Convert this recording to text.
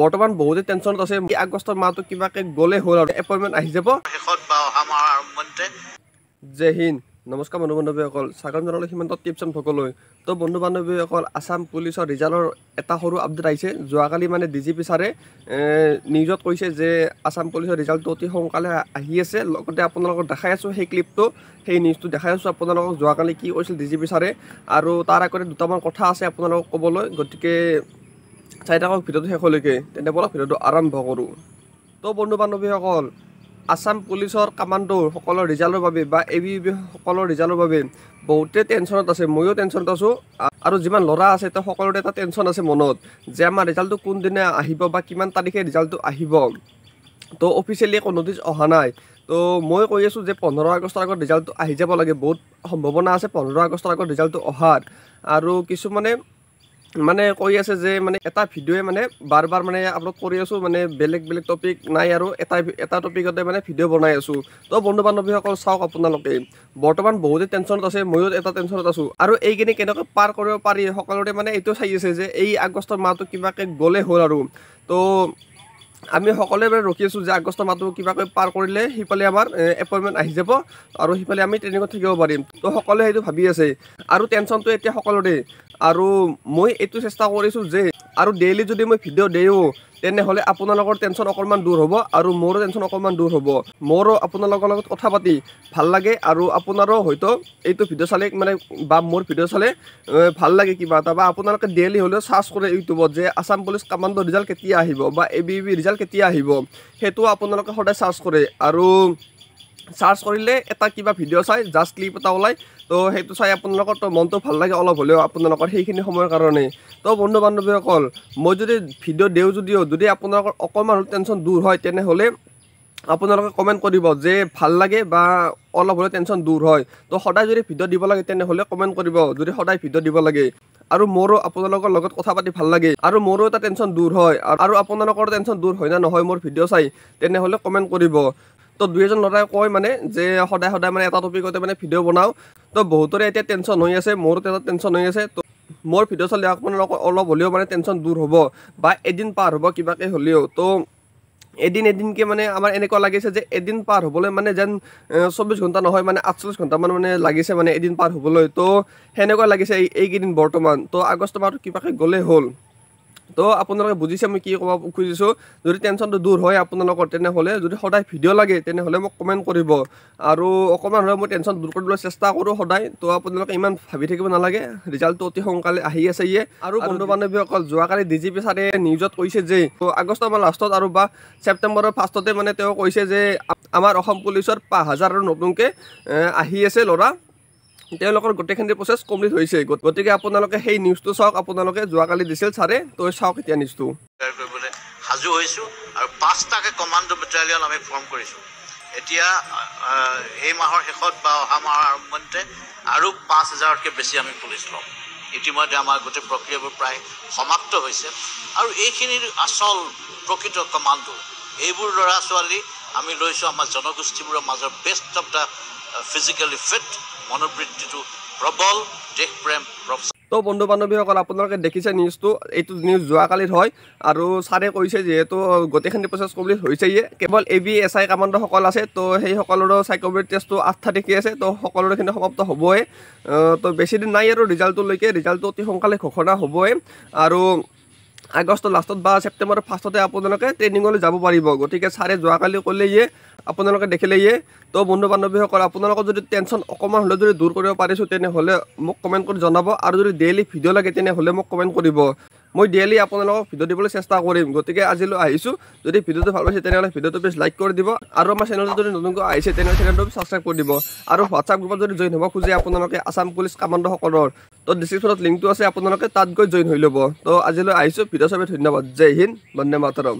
বৰ্তমান বহুতে টেনশ্যনত আছে আগষ্টৰ মাহটো কিবাকে গ'লে হ'ল আৰু এপইণ্টমেণ্ট আহি যাব জে হিন্দ নমস্কাৰ বন্ধু বান্ধৱীসকল স্বাগতম জনালোঁ সীমান্ত টিপচন ভকলৈ তো বন্ধু বান্ধৱীসকল আছাম পুলিচৰ ৰিজাল্টৰ এটা সৰু আপডেট আহিছে যোৱাকালি মানে ডি জি পি ছাৰে নিউজত কৈছে যে আছাম পুলিচৰ ৰিজাল্টটো অতি সোনকালে আহি আছে লগতে আপোনালোকক দেখাই আছোঁ সেই ক্লিপটো সেই নিউজটো দেখাই আছোঁ আপোনালোকক যোৱাকালি কি কৈছিল ডি জি পি ছাৰে আৰু তাৰ আগতে দুটামান কথা আছে আপোনালোকক ক'বলৈ গতিকে চাই থাকক ভিডিঅ'টো শেষলৈকে তেন্তে বলক ভিডিঅ'টো আৰম্ভ কৰোঁ তো বন্ধু বান্ধৱীসকল আছাম পুলিচৰ কামাণ্ডোসকলৰ ৰিজাল্টৰ বাবে বা এ বি বি সকলৰ ৰিজাল্টৰ বাবে বহুতে টেনশ্যনত আছে ময়ো টেনশ্যনত আছোঁ আৰু যিমান ল'ৰা আছে তেওঁ সকলোৰে এটা টেনশ্যন আছে মনত যে আমাৰ ৰিজাল্টটো কোনদিনা আহিব বা কিমান তাৰিখে ৰিজাল্টটো আহিব তো অফিচিয়েলি একো নটিছ অহা নাই তো মই কৈ আছোঁ যে পোন্ধৰ আগষ্টৰ আগত ৰিজাল্টটো আহি যাব লাগে বহুত সম্ভাৱনা আছে পোন্ধৰ আগষ্টৰ আগত ৰিজাল্টটো অহাৰ আৰু কিছুমানে মানে কৈ আছে যে মানে এটা ভিডিঅ'য়ে মানে বাৰ বাৰ মানে আপলোড কৰি আছোঁ মানে বেলেগ বেলেগ টপিক নাই আৰু এটা এটা টপিকতে মানে ভিডিঅ' বনাই আছোঁ তো বন্ধু বান্ধৱীসকল চাওক আপোনালোকে বৰ্তমান বহুতে টেনশ্যনত আছে ময়ো এটা টেনশ্যনত আছোঁ আৰু এইখিনি কেনেকৈ পাৰ কৰিব পাৰি সকলোৰে মানে এইটো চাই আছে যে এই আগষ্টৰ মাহটো কিবাকৈ গ'লে হ'ল আৰু তো আমি সকলোৱে ৰখি আছোঁ যে আগষ্ট মাহটো কিবাকৈ পাৰ কৰিলে সিফালে আমাৰ এপইণ্টমেণ্ট আহি যাব আৰু সিফালে আমি ট্ৰেইনিঙত থাকিব পাৰিম তো সকলোৱে সেইটো ভাবি আছে আৰু টেনশ্যনটো এতিয়া সকলোৰে আৰু মই এইটো চেষ্টা কৰিছোঁ যে আৰু ডেইলি যদি মই ভিডিঅ' দিওঁ তেনেহ'লে আপোনালোকৰ টেনশ্যন অকণমান দূৰ হ'ব আৰু মোৰো টেনশ্যন অকণমান দূৰ হ'ব মোৰো আপোনালোকৰ লগত কথা পাতি ভাল লাগে আৰু আপোনাৰো হয়তো এইটো ভিডিঅ' চালে মানে বা মোৰ ভিডিঅ' চালে ভাল লাগে কিবা এটা বা আপোনালোকে ডেইলি হ'লেও চাৰ্চ কৰে ইউটিউবত যে আছাম পুলিচ কামাণ্ডৰ ৰিজাল্ট কেতিয়া আহিব বা এ বি ৰিজাল্ট কেতিয়া আহিব সেইটো আপোনালোকে সদায় চাৰ্চ কৰে আৰু চাৰ্চ কৰিলে এটা কিবা ভিডিঅ' চাই জাষ্ট ক্লিপ এটা ওলায় তো সেইটো চাই আপোনালোকৰ তো মনটো ভাল লাগে অলপ হ'লেও আপোনালোকৰ সেইখিনি সময়ৰ কাৰণে তো বন্ধু বান্ধৱীসকল মই যদি ভিডিঅ' দিওঁ যদিও যদি আপোনালোকৰ অকণমান টেনশ্যন দূৰ হয় তেনেহ'লে আপোনালোকে কমেণ্ট কৰিব যে ভাল লাগে বা অলপ হ'লেও টেনশ্যন দূৰ হয় তো সদায় যদি ভিডিঅ' দিব লাগে তেনেহ'লে কমেণ্ট কৰিব যদি সদায় ভিডিঅ' দিব লাগে আৰু মোৰো আপোনালোকৰ লগত কথা পাতি ভাল লাগে আৰু মোৰো এটা টেনশ্যন দূৰ হয় আৰু আপোনালোকৰ টেনশ্যন দূৰ হয় নে নহয় মোৰ ভিডিঅ' চাই তেনেহ'লে কমেণ্ট কৰিব তো দুই এজন ল'ৰাই কয় মানে যে সদায় সদায় মানে এটা টপিকতে মানে ভিডিঅ' বনাওঁ তো বহুতৰে এতিয়া টেনশ্যন হৈ আছে মোৰো এটা টেনশ্যন হৈ আছে তো মোৰ ভিডিঅ' চালে আপোনালোকৰ অলপ হ'লেও মানে টেনশ্যন দূৰ হ'ব বা এদিন পাৰ হ'ব কিবাকে হ'লেও তো এদিন এদিনকে মানে আমাৰ এনেকুৱা লাগিছে যে এদিন পাৰ হ'বলৈ মানে যেন চৌব্বিছ ঘণ্টা নহয় মানে আঠচল্লিছ ঘণ্টামান মানে লাগিছে মানে এদিন পাৰ হ'বলৈ তো সেনেকুৱা লাগিছে এইকেইদিন বৰ্তমান তো আগষ্ট মাহটো কিবাকে গ'লে হ'ল তো আপোনালোকে বুজিছে মই কি ক'ব খুজিছোঁ যদি টেনশ্যনটো দূৰ হয় আপোনালোকৰ তেনেহ'লে যদি সদায় ভিডিঅ' লাগে তেনেহ'লে মোক কমেণ্ট কৰিব আৰু অকণমান হ'লে মই টেনশ্যন দূৰ কৰিবলৈ চেষ্টা কৰোঁ সদায় তো আপোনালোকে ইমান ভাবি থাকিব নালাগে ৰিজাল্টটো অতি সোনকালে আহি আছে ইয়ে আৰু বন্ধু বান্ধৱীসকল যোৱাকালি ডি জি পি ছাৰে নিউজত কৈছে যে আগষ্টৰ মানে লাষ্টত আৰু বা ছেপ্টেম্বৰৰ ফাৰ্ষ্টতে মানে তেওঁ কৈছে যে আমাৰ অসম পুলিচৰ পাঁচ হাজাৰ নতুনকৈ আহি আছে ল'ৰা তেওঁলোকৰ গোটেইখিনি প্ৰচেছ কমপ্লিট হৈছে গতিকে আপোনালোকে সেই নিউজটো চাওক আপোনালোকে যোৱাকালি দিছিল ছাৰে তই চাওক এতিয়া নিউজটো সাজু হৈছোঁ আৰু পাঁচটাকে কমাণ্ডো বেটেলিয়ন আমি ফৰ্ম কৰিছোঁ এতিয়া এই মাহৰ শেষত বা অহা মাহৰ আৰম্ভণিতে আৰু পাঁচ হাজাৰতকৈ বেছি আমি পুলিচ ল'ম ইতিমধ্যে আমাৰ গোটেই প্ৰক্ৰিয়াবোৰ প্ৰায় সমাপ্ত হৈছে আৰু এইখিনিৰ আচল প্ৰকৃত কমাণ্ডো এইবোৰ ল'ৰা ছোৱালী আমি লৈছোঁ আমাৰ জনগোষ্ঠীবোৰৰ মাজৰ best of the physically fit মনোবৃত্তিটো প্ৰবল দেশপ্ৰেম তো বন্ধু বান্ধৱীসকল আপোনালোকে দেখিছে নিউজটো এইটো নিউজ যোৱাকালিত হয় আৰু ছাৰে কৈছে যিহেতু গোটেইখিনি প্ৰচেছ কমপ্লিট হৈছেয়ে কেৱল এ বি এছ আই কামাণ্ডসকল আছে তো সেইসকলৰো চাইকভিড টেষ্টটো আস্থা দেখি আছে তো সকলোখিনি সমাপ্ত হ'বই তো দিন নাই আৰু ৰিজাল্টটোলৈকে ৰিজাল্টটো অতি সোনকালে ঘোষণা হ'বই আৰু আগষ্টৰ লাষ্টত বা ছেপ্টেম্বৰৰ ফাৰ্ষ্টতে আপোনালোকে ট্ৰেইনিঙলৈ যাব পাৰিব গতিকে ছাৰে যোৱাকালি ক'লে ইয়ে আপোনালোকে দেখিলে ইয়ে তো বন্ধু বান্ধৱীসকল আপোনালোকৰ যদি টেনশ্যন অকণমান হ'লেও যদি দূৰ কৰিব পাৰিছোঁ তেনেহ'লে মোক কমেণ্ট কৰি জনাব আৰু যদি ডেইলি ভিডিঅ' লাগে তেনেহ'লে মোক কমেণ্ট কৰিব মই ডেইলি আপোনালোকক ভিডিঅ' দিবলৈ চেষ্টা কৰিম গতিকে আজিলৈ আহিছোঁ যদি ভিডিঅ'টো ভাল পাইছে তেনেহ'লে ভিডিঅ'টো বেছ লাইক কৰি দিব আৰু আমাৰ চেনেলটো যদি নতুনকৈ আহিছে তেনেহ'লে চেনেলটো ছাবস্ক্ৰাইব কৰি দিব আৰু হোৱাটছআপ গ্ৰুপত যদি জইন হ'ব খোজে আপোনালোকে আছাম পুলিচ কামাণ্ডসকলৰ তো ডিচক্ৰিপশ্যনত লিংকটো আছে আপোনালোকে তাত গৈ জইন হৈ ল'ব তো আজিলৈ আহিছোঁ ভিডিঅ' চবে ধন্যবাদ জয় হিন্দ বন্দে মাতৰম